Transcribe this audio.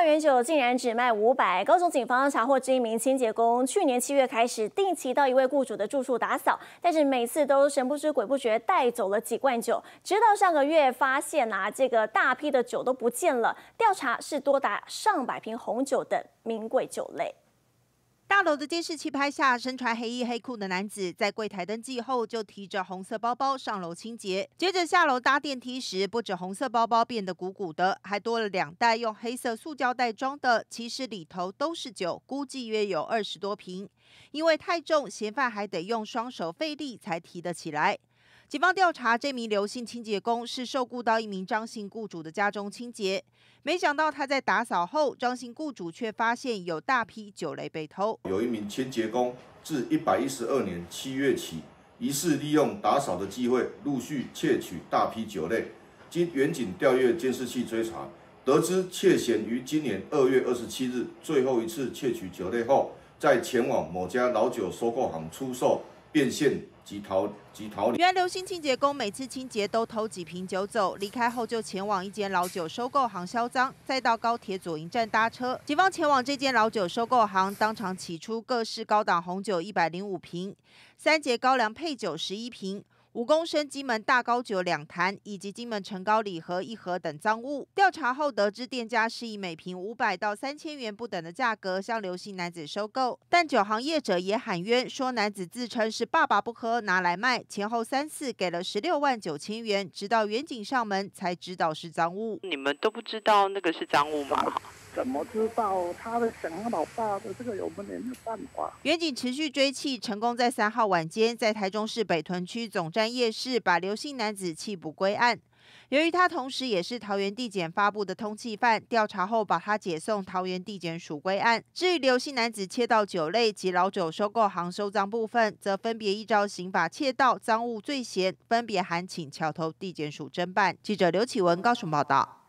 万元酒竟然只卖五百！高雄警方查获这一名清洁工，去年七月开始定期到一位雇主的住处打扫，但是每次都神不知鬼不觉带走了几罐酒，直到上个月发现啊，这个大批的酒都不见了。调查是多达上百瓶红酒等名贵酒类。大楼的监视器拍下身穿黑衣黑裤的男子在柜台登记后，就提着红色包包上楼清洁，接着下楼搭电梯时，不止红色包包变得鼓鼓的，还多了两袋用黑色塑胶袋装的，其实里头都是酒，估计约有二十多瓶。因为太重，嫌犯还得用双手费力才提得起来。警方调查，这名刘姓清洁工是受雇到一名张姓雇主的家中清洁，没想到他在打扫后，张姓雇主却发现有大批酒类被偷。有一名清洁工自一百一十二年七月起，疑似利用打扫的机会，陆续窃取大批酒类。经远警调阅监视器追查，得知窃嫌于今年二月二十七日最后一次窃取酒类后，在前往某家老酒收购行出售。变现及逃及逃离。原来，流星清洁工每次清洁都偷几瓶酒走，离开后就前往一间老酒收购行销赃，再到高铁左营站搭车。警方前往这间老酒收购行，当场起出各式高档红酒一百零五瓶，三节高粱配酒十一瓶。五公升金门大高酒两坛，以及金门陈高礼盒一盒等赃物。调查后得知，店家是以每瓶五百到三千元不等的价格向刘姓男子收购。但酒行业者也喊冤，说男子自称是爸爸不喝拿来卖，前后三次给了十六万九千元，直到远景上门才知道是赃物。你们都不知道那个是赃物吗？怎么知道他的想要老爸的？这个有们也没有办法。远警持续追气，成功在三号晚间在台中市北屯区总站夜市，把刘姓男子缉捕归案。由于他同时也是桃园地检发布的通缉犯，调查后把他解送桃园地检署归案。至于刘姓男子窃盗酒类及老酒收购行收赃部分，则分别依照刑法窃盗赃物罪嫌，分别函请桥头地检署侦办。记者刘启文高雄报道。